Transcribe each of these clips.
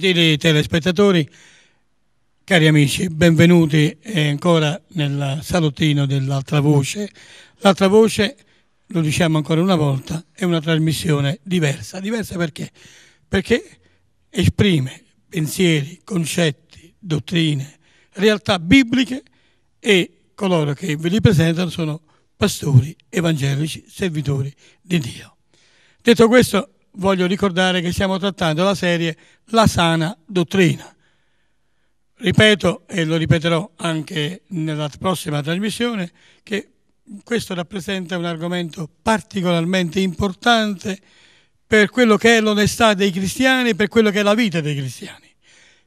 Gentili telespettatori, cari amici, benvenuti ancora nel salottino dell'Altra Voce. L'Altra Voce, lo diciamo ancora una volta, è una trasmissione diversa. Diversa perché? Perché esprime pensieri, concetti, dottrine, realtà bibliche e coloro che ve li presentano sono pastori evangelici, servitori di Dio. Detto questo, voglio ricordare che stiamo trattando la serie La sana dottrina. Ripeto, e lo ripeterò anche nella prossima trasmissione, che questo rappresenta un argomento particolarmente importante per quello che è l'onestà dei cristiani, e per quello che è la vita dei cristiani.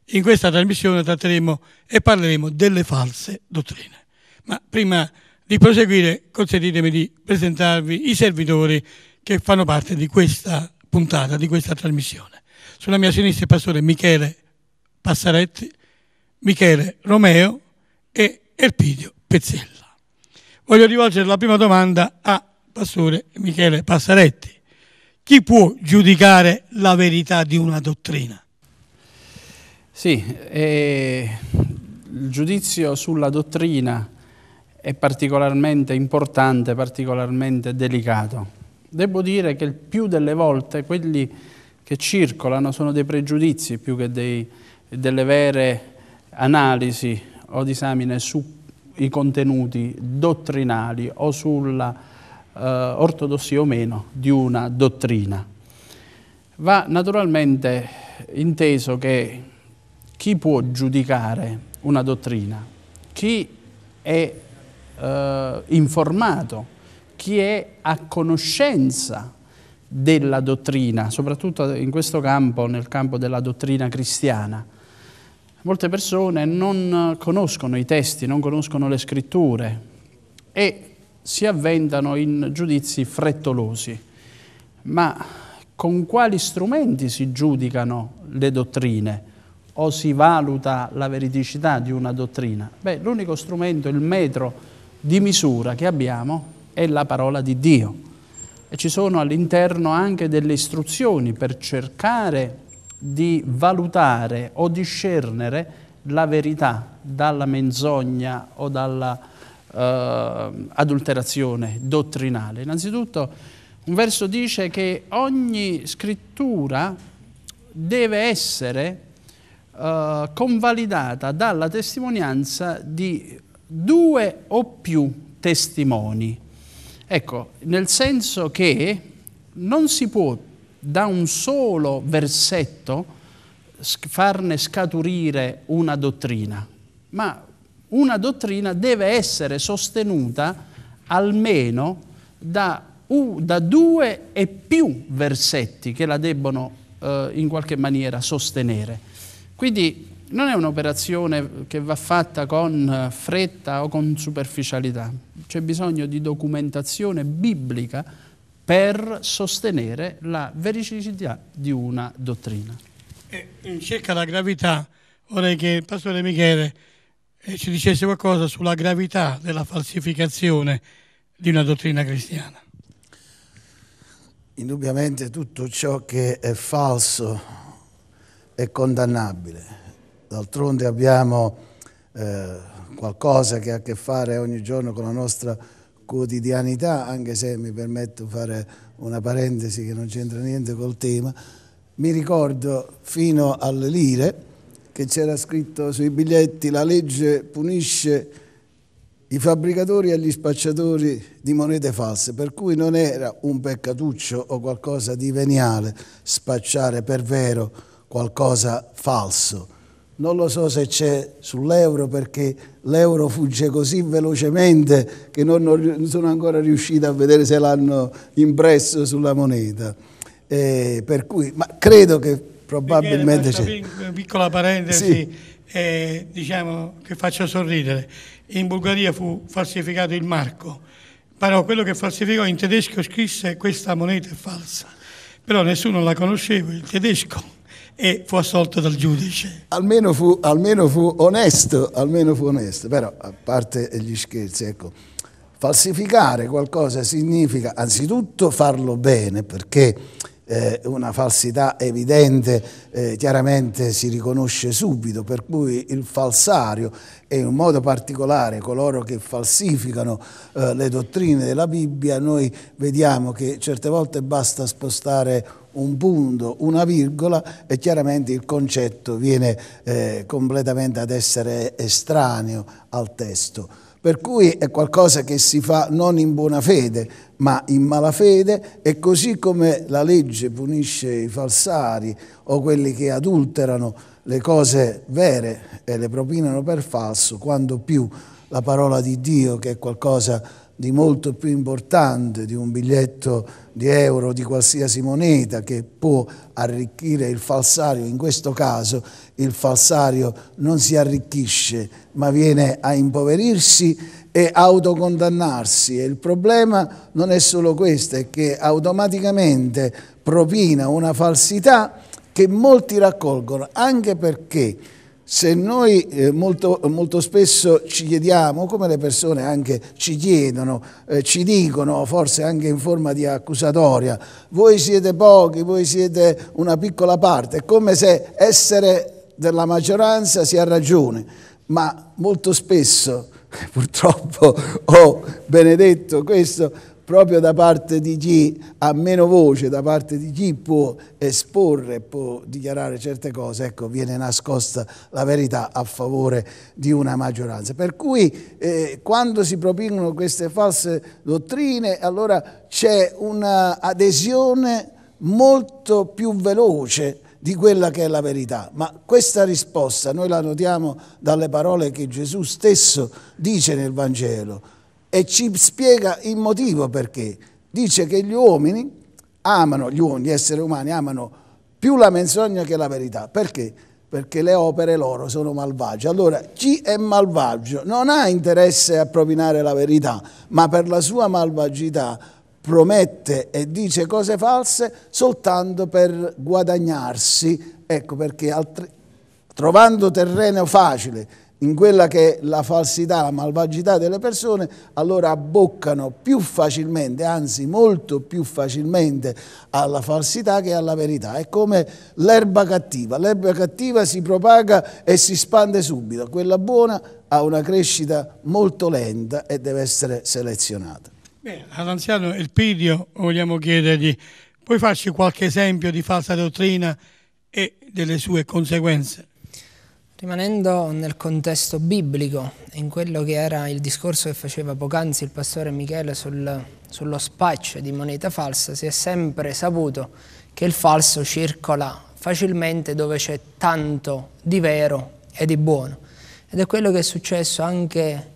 In questa trasmissione tratteremo e parleremo delle false dottrine. Ma prima di proseguire consentitemi di presentarvi i servitori che fanno parte di questa puntata di questa trasmissione. Sulla mia sinistra il pastore Michele Passaretti, Michele Romeo e Erpidio Pezzella. Voglio rivolgere la prima domanda a pastore Michele Passaretti. Chi può giudicare la verità di una dottrina? Sì, eh, il giudizio sulla dottrina è particolarmente importante, particolarmente delicato Devo dire che il più delle volte quelli che circolano sono dei pregiudizi più che dei, delle vere analisi o disamine sui contenuti dottrinali o sulla eh, ortodossia o meno di una dottrina. Va naturalmente inteso che chi può giudicare una dottrina? Chi è eh, informato chi è a conoscenza della dottrina, soprattutto in questo campo, nel campo della dottrina cristiana. Molte persone non conoscono i testi, non conoscono le scritture e si avventano in giudizi frettolosi. Ma con quali strumenti si giudicano le dottrine o si valuta la veridicità di una dottrina? Beh, l'unico strumento, il metro di misura che abbiamo è la parola di Dio. E ci sono all'interno anche delle istruzioni per cercare di valutare o discernere la verità dalla menzogna o dalla eh, adulterazione dottrinale. Innanzitutto un verso dice che ogni scrittura deve essere eh, convalidata dalla testimonianza di due o più testimoni. Ecco, nel senso che non si può da un solo versetto farne scaturire una dottrina, ma una dottrina deve essere sostenuta almeno da, uh, da due e più versetti che la debbono uh, in qualche maniera sostenere. Quindi non è un'operazione che va fatta con eh, fretta o con superficialità, c'è bisogno di documentazione biblica per sostenere la veridicità di una dottrina. E eh, in circa la gravità, vorrei che il pastore Michele eh, ci dicesse qualcosa sulla gravità della falsificazione di una dottrina cristiana. Indubbiamente tutto ciò che è falso è condannabile D'altronde abbiamo eh, qualcosa che ha a che fare ogni giorno con la nostra quotidianità, anche se mi permetto di fare una parentesi che non c'entra niente col tema. Mi ricordo fino alle lire che c'era scritto sui biglietti la legge punisce i fabbricatori e gli spacciatori di monete false, per cui non era un peccatuccio o qualcosa di veniale spacciare per vero qualcosa falso non lo so se c'è sull'euro perché l'euro fugge così velocemente che non, sono ancora riuscito a vedere se l'hanno impresso sulla moneta. Eh, per cui, ma credo che probabilmente c'è. Una piccola parentesi, sì. eh, diciamo che faccio sorridere. In Bulgaria fu falsificato il marco, però quello che falsificò in tedesco scrisse questa moneta è falsa, però nessuno la conosceva, il tedesco e fu assolto dal giudice. Almeno fu, almeno fu onesto, almeno fu onesto, però a parte gli scherzi, ecco, falsificare qualcosa significa anzitutto farlo bene perché eh, una falsità evidente eh, chiaramente si riconosce subito, per cui il falsario e in modo particolare coloro che falsificano eh, le dottrine della Bibbia, noi vediamo che certe volte basta spostare un un punto, una virgola e chiaramente il concetto viene eh, completamente ad essere estraneo al testo. Per cui è qualcosa che si fa non in buona fede, ma in malafede e così come la legge punisce i falsari o quelli che adulterano le cose vere e le propinano per falso, quanto più la parola di Dio che è qualcosa di molto più importante di un biglietto di euro di qualsiasi moneta che può arricchire il falsario. In questo caso il falsario non si arricchisce ma viene a impoverirsi e autocondannarsi. E il problema non è solo questo, è che automaticamente propina una falsità che molti raccolgono, anche perché se noi eh, molto, molto, spesso ci chiediamo, come le persone anche ci chiedono, eh, ci dicono, forse anche in forma di accusatoria, voi siete pochi, voi siete una piccola parte, è come se essere della maggioranza si ha ragione, ma molto spesso, purtroppo ho benedetto questo, proprio da parte di chi ha meno voce, da parte di chi può esporre, può dichiarare certe cose, ecco, viene nascosta la verità a favore di una maggioranza. Per cui eh, quando si propingono queste false dottrine, allora c'è un'adesione molto più veloce di quella che è la verità. Ma questa risposta noi la notiamo dalle parole che Gesù stesso dice nel Vangelo e ci spiega il motivo perché. Dice che gli uomini amano, gli uomini, gli esseri umani amano più la menzogna che la verità. Perché? Perché le opere loro sono malvagie. Allora, chi è malvagio non ha interesse a propinare la verità, ma per la sua malvagità promette e dice cose false soltanto per guadagnarsi. Ecco perché altri, trovando terreno facile, in quella che è la falsità, la malvagità delle persone, allora abboccano più facilmente, anzi molto più facilmente alla falsità che alla verità. È come l'erba cattiva, l'erba cattiva si propaga e si spande subito, quella buona ha una crescita molto lenta e deve essere selezionata. Bene, all'anziano Elpidio vogliamo chiedergli, puoi farci qualche esempio di falsa dottrina e delle sue conseguenze? Rimanendo nel contesto biblico, in quello che era il discorso che faceva poc'anzi il pastore Michele sul, sullo spaccio di moneta falsa, si è sempre saputo che il falso circola facilmente dove c'è tanto di vero e di buono. Ed è quello che è successo anche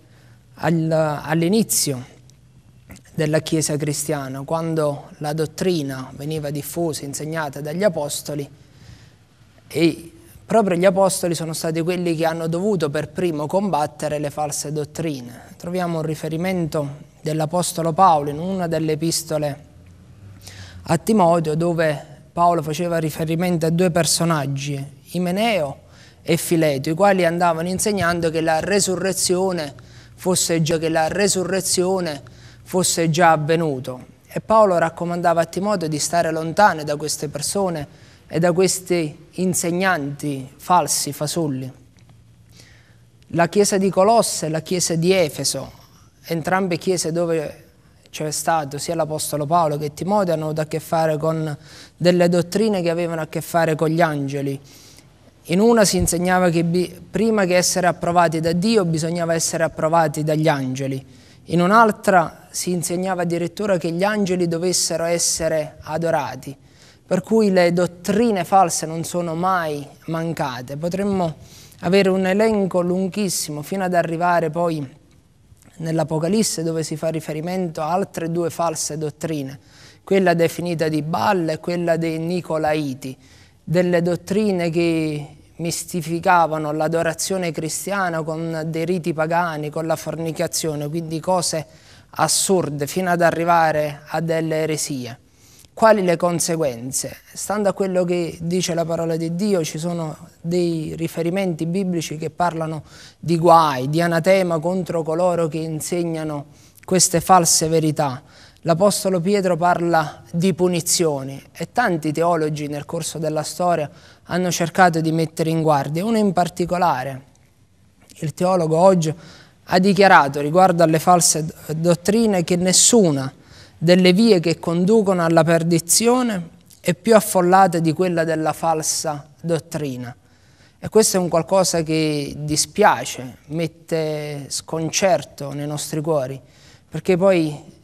all'inizio della Chiesa cristiana, quando la dottrina veniva diffusa, insegnata dagli apostoli e proprio gli apostoli sono stati quelli che hanno dovuto per primo combattere le false dottrine. Troviamo un riferimento dell'Apostolo Paolo in una delle epistole a Timoteo dove Paolo faceva riferimento a due personaggi, Imeneo e Fileto, i quali andavano insegnando che la resurrezione fosse già, fosse già avvenuta. E Paolo raccomandava a Timoteo di stare lontano da queste persone e da questi insegnanti falsi, fasulli. La chiesa di Colosse e la chiesa di Efeso, entrambe chiese dove c'è stato sia l'Apostolo Paolo che Timoteo, hanno avuto a che fare con delle dottrine che avevano a che fare con gli angeli. In una si insegnava che prima che essere approvati da Dio bisognava essere approvati dagli angeli, in un'altra si insegnava addirittura che gli angeli dovessero essere adorati per cui le dottrine false non sono mai mancate. Potremmo avere un elenco lunghissimo fino ad arrivare poi nell'Apocalisse dove si fa riferimento a altre due false dottrine, quella definita di Baal e quella dei Nicolaiti, delle dottrine che mistificavano l'adorazione cristiana con dei riti pagani, con la fornicazione, quindi cose assurde fino ad arrivare a delle eresie. Quali le conseguenze? Stando a quello che dice la parola di Dio, ci sono dei riferimenti biblici che parlano di guai, di anatema contro coloro che insegnano queste false verità. L'Apostolo Pietro parla di punizioni e tanti teologi nel corso della storia hanno cercato di mettere in guardia, uno in particolare, il teologo oggi ha dichiarato riguardo alle false dottrine che nessuna delle vie che conducono alla perdizione e più affollate di quella della falsa dottrina. E questo è un qualcosa che dispiace, mette sconcerto nei nostri cuori, perché poi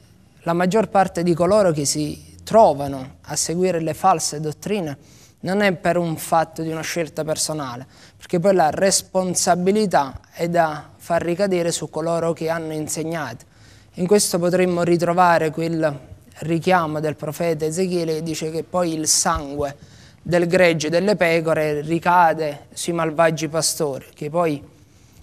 la maggior parte di coloro che si trovano a seguire le false dottrine non è per un fatto di una scelta personale, perché poi la responsabilità è da far ricadere su coloro che hanno insegnato in questo potremmo ritrovare quel richiamo del profeta Ezechiele che dice che poi il sangue del gregge delle pecore ricade sui malvagi pastori, che poi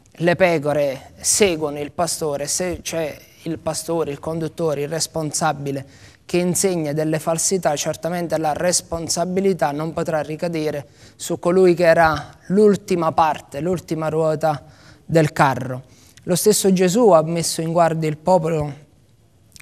le pecore seguono il pastore, se c'è il pastore, il conduttore, il responsabile che insegna delle falsità, certamente la responsabilità non potrà ricadere su colui che era l'ultima parte, l'ultima ruota del carro. Lo stesso Gesù ha messo in guardia il popolo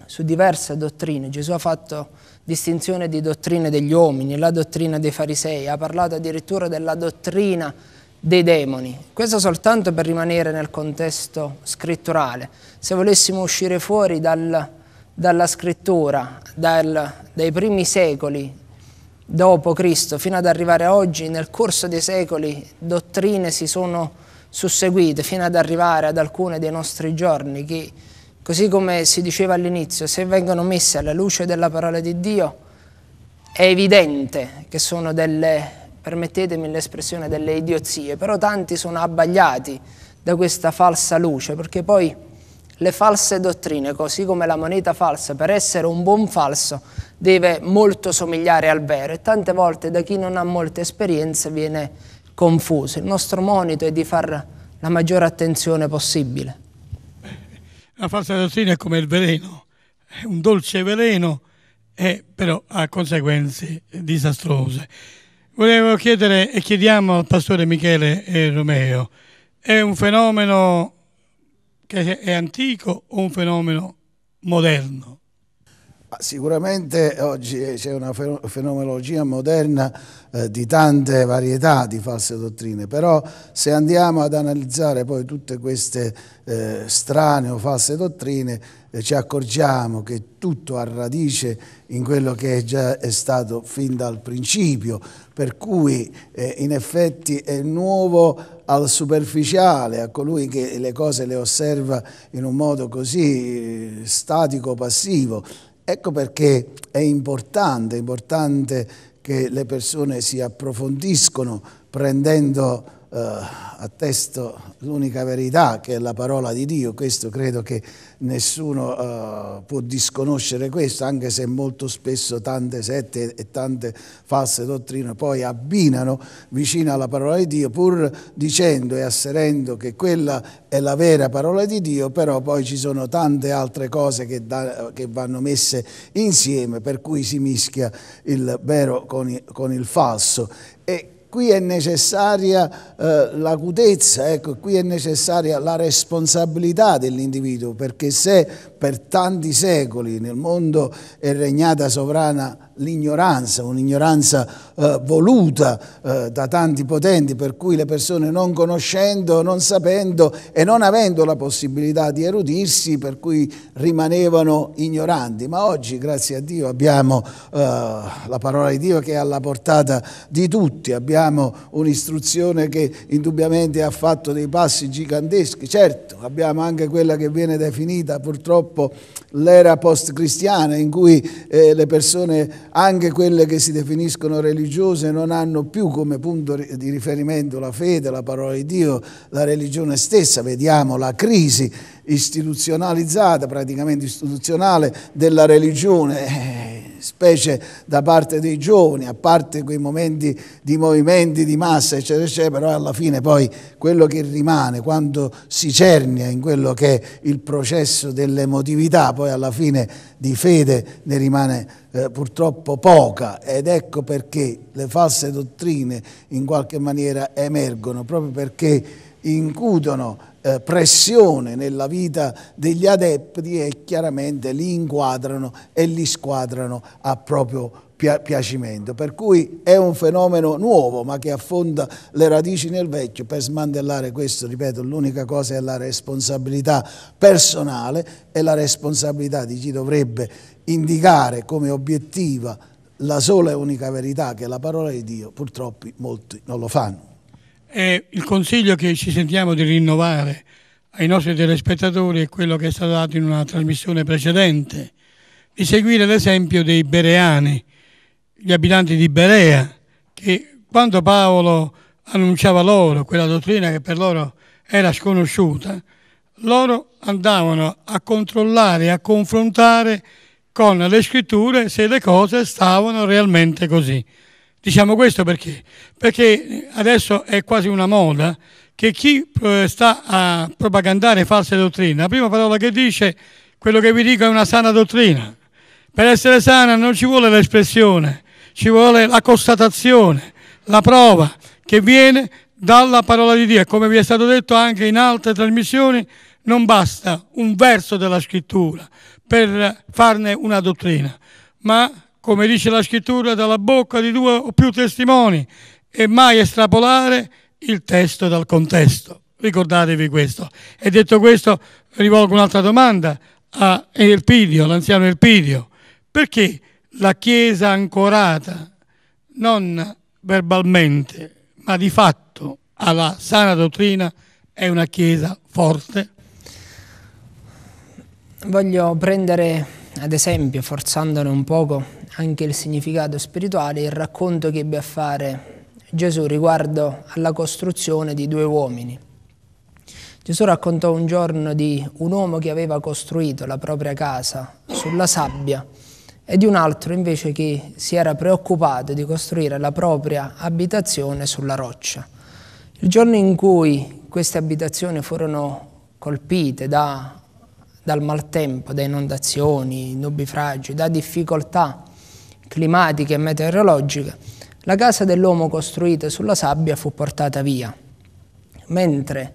su diverse dottrine. Gesù ha fatto distinzione di dottrine degli uomini, la dottrina dei farisei, ha parlato addirittura della dottrina dei demoni. Questo soltanto per rimanere nel contesto scritturale. Se volessimo uscire fuori dal, dalla scrittura, dal, dai primi secoli dopo Cristo fino ad arrivare a oggi, nel corso dei secoli dottrine si sono susseguite fino ad arrivare ad alcune dei nostri giorni che, così come si diceva all'inizio, se vengono messe alla luce della parola di Dio, è evidente che sono delle, permettetemi l'espressione, delle idiozie, però tanti sono abbagliati da questa falsa luce, perché poi le false dottrine, così come la moneta falsa, per essere un buon falso, deve molto somigliare al vero e tante volte da chi non ha molte esperienze viene confuso. Il nostro monito è di fare la maggiore attenzione possibile. La falsa dottrina è come il veleno, è un dolce veleno, è, però ha conseguenze disastrose. Volevo chiedere e chiediamo al pastore Michele eh, Romeo, è un fenomeno che è antico o un fenomeno moderno? Sicuramente oggi c'è una fenomenologia moderna eh, di tante varietà di false dottrine, però se andiamo ad analizzare poi tutte queste eh, strane o false dottrine eh, ci accorgiamo che tutto ha radice in quello che è già è stato fin dal principio, per cui eh, in effetti è nuovo al superficiale, a colui che le cose le osserva in un modo così eh, statico, passivo Ecco perché è importante, è importante che le persone si approfondiscono prendendo eh, attesto l'unica verità che è la parola di Dio, questo credo che nessuno eh, può disconoscere questo, anche se molto spesso tante sette e tante false dottrine poi abbinano vicino alla parola di Dio, pur dicendo e asserendo che quella è la vera parola di Dio, però poi ci sono tante altre cose che, da, che vanno messe insieme, per cui si mischia il vero con, il, con il falso. E qui è necessaria eh, l'acutezza, ecco, qui è necessaria la responsabilità dell'individuo, perché se per tanti secoli nel mondo è regnata sovrana l'ignoranza, un'ignoranza eh, voluta eh, da tanti potenti, per cui le persone non conoscendo, non sapendo e non avendo la possibilità di erudirsi, per cui rimanevano ignoranti. Ma oggi, grazie a Dio, abbiamo eh, la parola di Dio che è alla portata di tutti, abbiamo abbiamo un'istruzione che indubbiamente ha fatto dei passi giganteschi, certo abbiamo anche quella che viene definita purtroppo l'era post-cristiana in cui eh, le persone, anche quelle che si definiscono religiose, non hanno più come punto di riferimento la fede, la parola di Dio, la religione stessa, vediamo la crisi istituzionalizzata, praticamente istituzionale della religione eh, specie da parte dei giovani, a parte quei momenti di movimenti di massa, eccetera, eccetera, però alla fine poi quello che rimane quando si cernia in quello che è il processo dell'emotività, poi alla fine di fede ne rimane eh, purtroppo poca ed ecco perché le false dottrine in qualche maniera emergono, proprio perché incutono eh, pressione nella vita degli adepti e chiaramente li inquadrano e li squadrano a proprio piacimento. Per cui è un fenomeno nuovo ma che affonda le radici nel vecchio. Per smantellare questo, ripeto, l'unica cosa è la responsabilità personale e la responsabilità di chi dovrebbe indicare come obiettiva la sola e unica verità che è la parola di Dio, purtroppo molti non lo fanno. E il consiglio che ci sentiamo di rinnovare ai nostri telespettatori è quello che è stato dato in una trasmissione precedente, di seguire l'esempio dei Bereani, gli abitanti di Berea, che quando Paolo annunciava loro quella dottrina che per loro era sconosciuta, loro andavano a controllare, a confrontare con le scritture se le cose stavano realmente così. Diciamo questo perché? Perché adesso è quasi una moda che chi eh, sta a propagandare false dottrine, la prima parola che dice, quello che vi dico è una sana dottrina. Per essere sana non ci vuole l'espressione, ci vuole la constatazione, la prova che viene dalla parola di Dio. come vi è stato detto anche in altre trasmissioni, non basta un verso della scrittura per farne una dottrina, ma come dice la scrittura, dalla bocca di due o più testimoni e mai estrapolare il testo dal contesto. Ricordatevi questo. E detto questo, rivolgo un'altra domanda a Elpidio, l'anziano Elpidio. Perché la Chiesa ancorata non verbalmente, ma di fatto alla sana dottrina è una Chiesa forte? Voglio prendere ad esempio forzandone un poco anche il significato spirituale, il racconto che ebbe a fare Gesù riguardo alla costruzione di due uomini. Gesù raccontò un giorno di un uomo che aveva costruito la propria casa sulla sabbia e di un altro invece che si era preoccupato di costruire la propria abitazione sulla roccia. Il giorno in cui queste abitazioni furono colpite da dal maltempo, da inondazioni, nubifragi, da difficoltà climatiche e meteorologiche, la casa dell'uomo costruita sulla sabbia fu portata via, mentre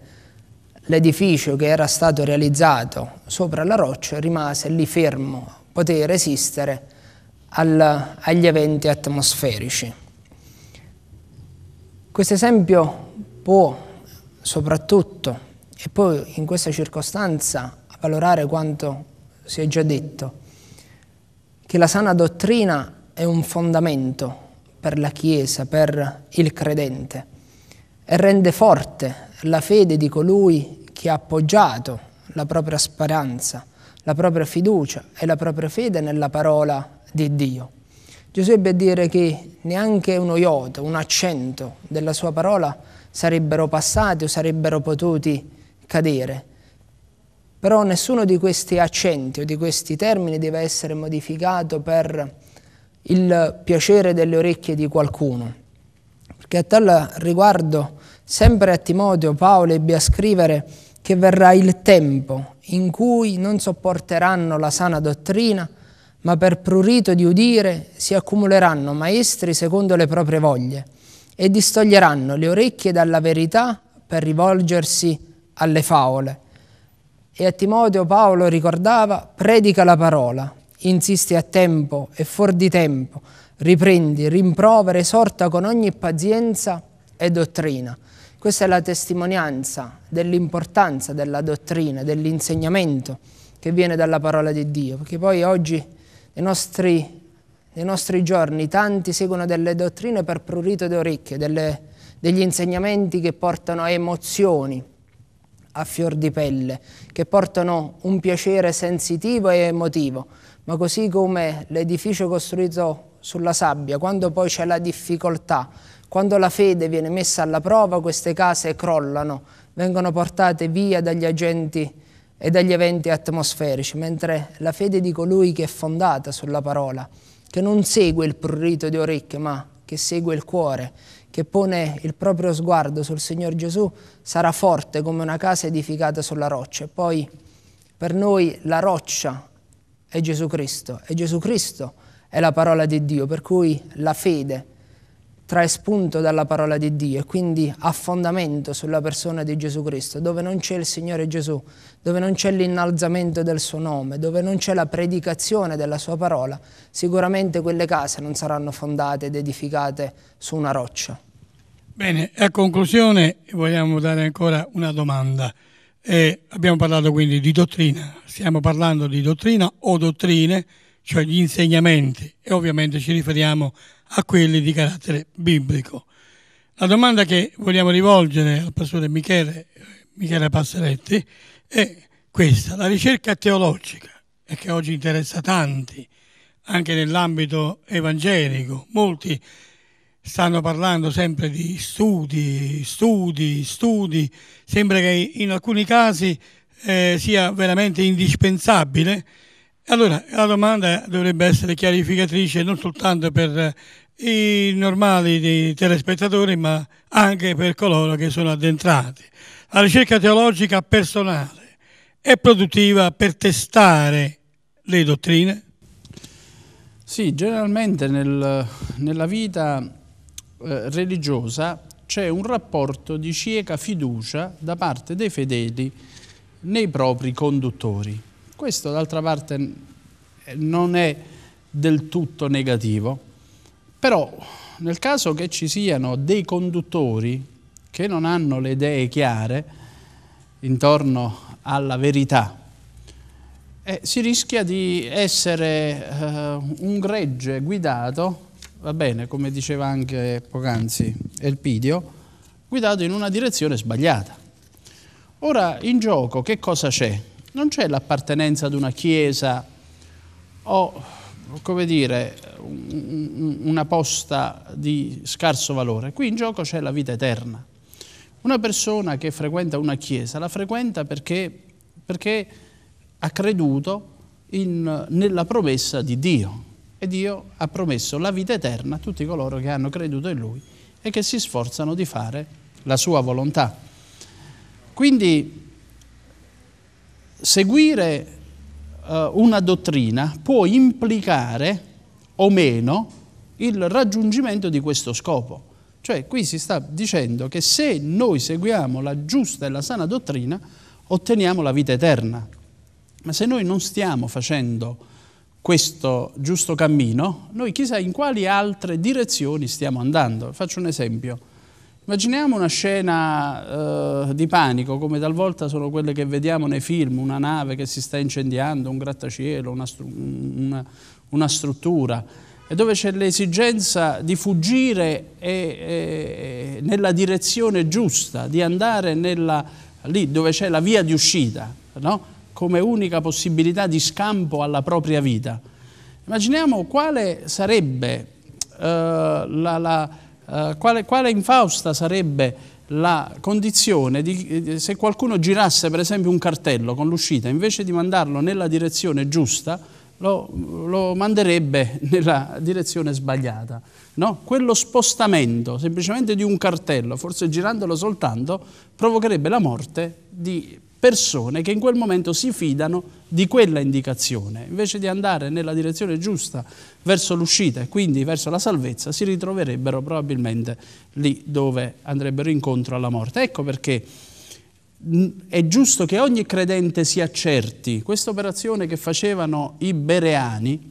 l'edificio che era stato realizzato sopra la roccia rimase lì fermo, poté resistere al, agli eventi atmosferici. Questo esempio può soprattutto, e poi in questa circostanza valorare quanto si è già detto, che la sana dottrina è un fondamento per la Chiesa, per il credente e rende forte la fede di colui che ha appoggiato la propria speranza, la propria fiducia e la propria fede nella parola di Dio. Gesù ebbe a dire che neanche uno iota, un accento della sua parola sarebbero passati o sarebbero potuti cadere però nessuno di questi accenti o di questi termini deve essere modificato per il piacere delle orecchie di qualcuno. Perché a tal riguardo, sempre a Timoteo, Paolo ebbe a scrivere che verrà il tempo in cui non sopporteranno la sana dottrina, ma per prurito di udire si accumuleranno maestri secondo le proprie voglie e distoglieranno le orecchie dalla verità per rivolgersi alle favole. E a Timoteo Paolo ricordava, predica la parola, insisti a tempo e fuori di tempo, riprendi, rimprovera, esorta con ogni pazienza e dottrina. Questa è la testimonianza dell'importanza della dottrina, dell'insegnamento che viene dalla parola di Dio, perché poi oggi nei nostri, nei nostri giorni tanti seguono delle dottrine per prurito di delle, degli insegnamenti che portano a emozioni, a fior di pelle, che portano un piacere sensitivo e emotivo, ma così come l'edificio costruito sulla sabbia, quando poi c'è la difficoltà, quando la fede viene messa alla prova, queste case crollano, vengono portate via dagli agenti e dagli eventi atmosferici, mentre la fede di colui che è fondata sulla parola, che non segue il prurito di orecchie, ma che segue il cuore, che pone il proprio sguardo sul Signor Gesù sarà forte come una casa edificata sulla roccia. E poi per noi la roccia è Gesù Cristo e Gesù Cristo è la parola di Dio, per cui la fede trae spunto dalla parola di Dio e quindi affondamento sulla persona di Gesù Cristo, dove non c'è il Signore Gesù, dove non c'è l'innalzamento del suo nome, dove non c'è la predicazione della sua parola, sicuramente quelle case non saranno fondate ed edificate su una roccia. Bene, a conclusione vogliamo dare ancora una domanda. Eh, abbiamo parlato quindi di dottrina, stiamo parlando di dottrina o dottrine, cioè gli insegnamenti e ovviamente ci riferiamo a quelli di carattere biblico. La domanda che vogliamo rivolgere al pastore Michele, Michele Passeretti è questa, la ricerca teologica, e che oggi interessa tanti, anche nell'ambito evangelico, molti stanno parlando sempre di studi, studi, studi, sembra che in alcuni casi eh, sia veramente indispensabile. Allora la domanda dovrebbe essere chiarificatrice non soltanto per eh, i normali telespettatori ma anche per coloro che sono addentrati. La ricerca teologica personale è produttiva per testare le dottrine? Sì, generalmente nel, nella vita eh, religiosa c'è un rapporto di cieca fiducia da parte dei fedeli nei propri conduttori. Questo d'altra parte eh, non è del tutto negativo, però nel caso che ci siano dei conduttori che non hanno le idee chiare intorno alla verità, eh, si rischia di essere eh, un gregge guidato va bene, come diceva anche poc'anzi Elpidio, guidato in una direzione sbagliata. Ora, in gioco che cosa c'è? Non c'è l'appartenenza ad una chiesa o, come dire, una posta di scarso valore. Qui in gioco c'è la vita eterna. Una persona che frequenta una chiesa la frequenta perché, perché ha creduto in, nella promessa di Dio, e Dio ha promesso la vita eterna a tutti coloro che hanno creduto in Lui e che si sforzano di fare la sua volontà. Quindi seguire eh, una dottrina può implicare o meno il raggiungimento di questo scopo. Cioè qui si sta dicendo che se noi seguiamo la giusta e la sana dottrina, otteniamo la vita eterna. Ma se noi non stiamo facendo questo giusto cammino, noi chissà in quali altre direzioni stiamo andando. Faccio un esempio. Immaginiamo una scena eh, di panico, come talvolta sono quelle che vediamo nei film, una nave che si sta incendiando, un grattacielo, una, stru- una, una struttura, e dove c'è l'esigenza di fuggire e, e, nella direzione giusta, di andare nella, lì dove c'è la via di uscita. No? come unica possibilità di scampo alla propria vita. Immaginiamo quale sarebbe eh, la, la eh, quale, quale, infausta sarebbe la condizione di, eh, se qualcuno girasse per esempio un cartello con l'uscita, invece di mandarlo nella direzione giusta, lo, lo manderebbe nella direzione sbagliata. No? Quello spostamento semplicemente di un cartello, forse girandolo soltanto, provocherebbe la morte di persone che in quel momento si fidano di quella indicazione, invece di andare nella direzione giusta verso l'uscita e quindi verso la salvezza, si ritroverebbero probabilmente lì dove andrebbero incontro alla morte. Ecco perché mm, è giusto che ogni credente si accerti, questa operazione che facevano i bereani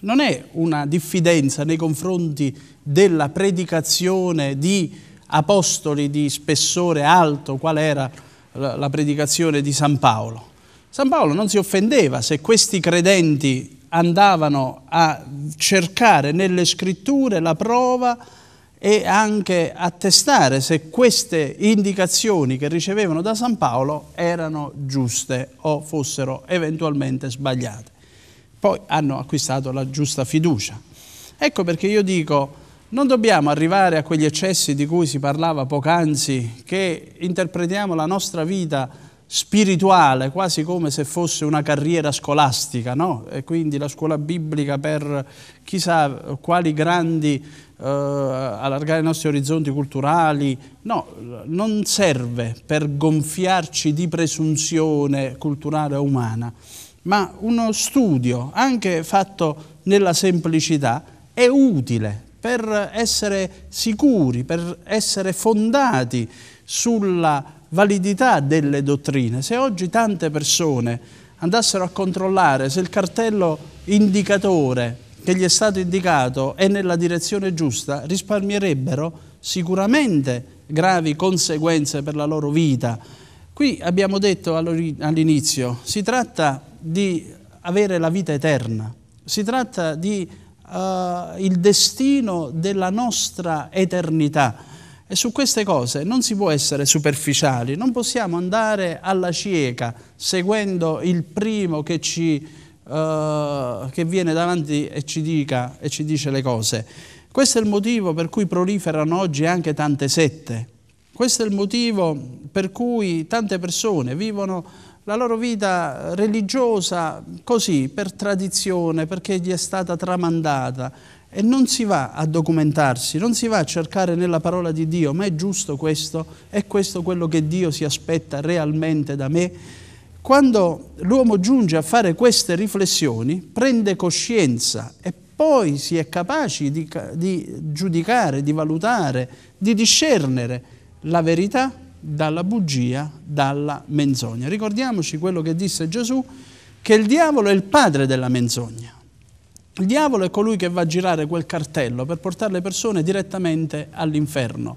non è una diffidenza nei confronti della predicazione di apostoli di spessore alto, qual era la predicazione di San Paolo. San Paolo non si offendeva se questi credenti andavano a cercare nelle scritture la prova e anche a testare se queste indicazioni che ricevevano da San Paolo erano giuste o fossero eventualmente sbagliate. Poi hanno acquistato la giusta fiducia. Ecco perché io dico, non dobbiamo arrivare a quegli eccessi di cui si parlava poc'anzi, che interpretiamo la nostra vita spirituale quasi come se fosse una carriera scolastica, no? E quindi la scuola biblica per chissà quali grandi eh, allargare i nostri orizzonti culturali, no, non serve per gonfiarci di presunzione culturale o umana, ma uno studio anche fatto nella semplicità è utile per essere sicuri, per essere fondati sulla validità delle dottrine. Se oggi tante persone andassero a controllare se il cartello indicatore che gli è stato indicato è nella direzione giusta, risparmierebbero sicuramente gravi conseguenze per la loro vita. Qui abbiamo detto all'inizio, si tratta di avere la vita eterna, si tratta di uh, il destino della nostra eternità. E su queste cose non si può essere superficiali, non possiamo andare alla cieca seguendo il primo che, ci, uh, che viene davanti e ci, dica, e ci dice le cose. Questo è il motivo per cui proliferano oggi anche tante sette. Questo è il motivo per cui tante persone vivono la loro vita religiosa così, per tradizione, perché gli è stata tramandata e non si va a documentarsi, non si va a cercare nella parola di Dio, ma è giusto questo? È questo quello che Dio si aspetta realmente da me? Quando l'uomo giunge a fare queste riflessioni, prende coscienza e poi si è capaci di, di giudicare, di valutare, di discernere la verità dalla bugia, dalla menzogna. Ricordiamoci quello che disse Gesù, che il diavolo è il padre della menzogna. Il diavolo è colui che va a girare quel cartello per portare le persone direttamente all'inferno,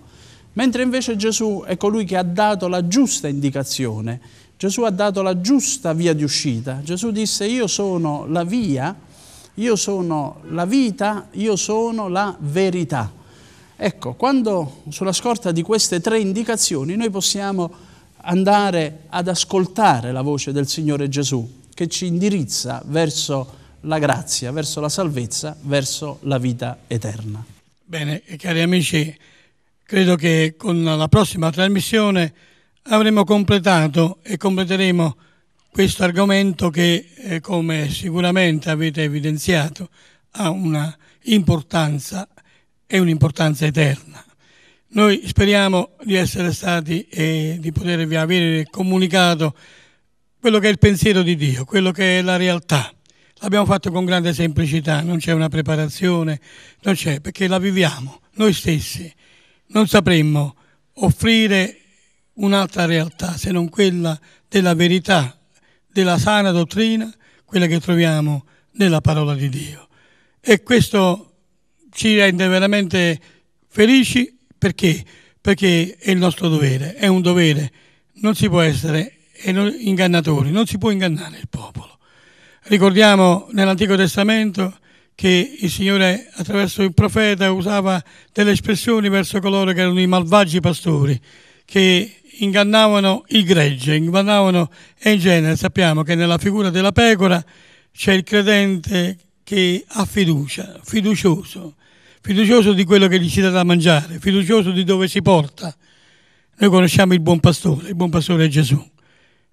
mentre invece Gesù è colui che ha dato la giusta indicazione, Gesù ha dato la giusta via di uscita. Gesù disse io sono la via, io sono la vita, io sono la verità. Ecco, quando sulla scorta di queste tre indicazioni noi possiamo andare ad ascoltare la voce del Signore Gesù che ci indirizza verso la grazia, verso la salvezza, verso la vita eterna. Bene, cari amici, credo che con la prossima trasmissione avremo completato e completeremo questo argomento che, eh, come sicuramente avete evidenziato, ha una importanza è un'importanza eterna. Noi speriamo di essere stati e di potervi avere comunicato quello che è il pensiero di Dio, quello che è la realtà. L'abbiamo fatto con grande semplicità, non c'è una preparazione, non c'è, perché la viviamo noi stessi. Non sapremmo offrire un'altra realtà se non quella della verità, della sana dottrina, quella che troviamo nella parola di Dio. E questo ci rende veramente felici perché? Perché è il nostro dovere, è un dovere, non si può essere ingannatori, non si può ingannare il popolo. Ricordiamo nell'Antico Testamento che il Signore attraverso il profeta usava delle espressioni verso coloro che erano i malvagi pastori, che ingannavano il gregge, ingannavano e in genere sappiamo che nella figura della pecora c'è il credente che ha fiducia, fiducioso, fiducioso di quello che gli si dà da mangiare, fiducioso di dove si porta. Noi conosciamo il buon pastore, il buon pastore è Gesù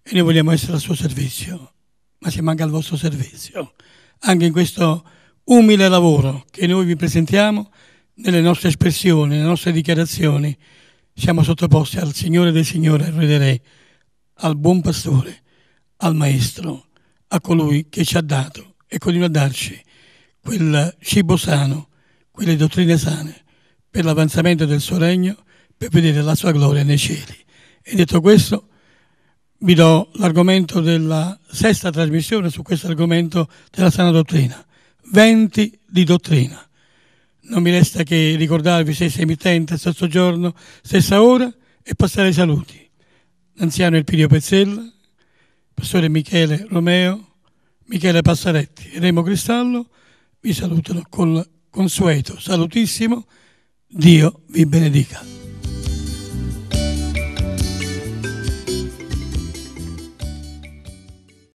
e noi vogliamo essere al suo servizio, ma siamo anche al vostro servizio, anche in questo umile lavoro che noi vi presentiamo nelle nostre espressioni, nelle nostre dichiarazioni. Siamo sottoposti al Signore del Signore, al Re dei Re, al buon pastore, al Maestro, a colui che ci ha dato e continua a darci quel cibo sano quelle dottrine sane per l'avanzamento del suo regno, per vedere la sua gloria nei cieli. E detto questo, vi do l'argomento della sesta trasmissione su questo argomento della sana dottrina. Venti di dottrina. Non mi resta che ricordarvi stessa emittente, stesso giorno, stessa ora e passare ai saluti. L'anziano Elpidio Pezzella, il pastore Michele Romeo, Michele Passaretti e Remo Cristallo vi salutano con consueto, salutissimo, Dio vi benedica.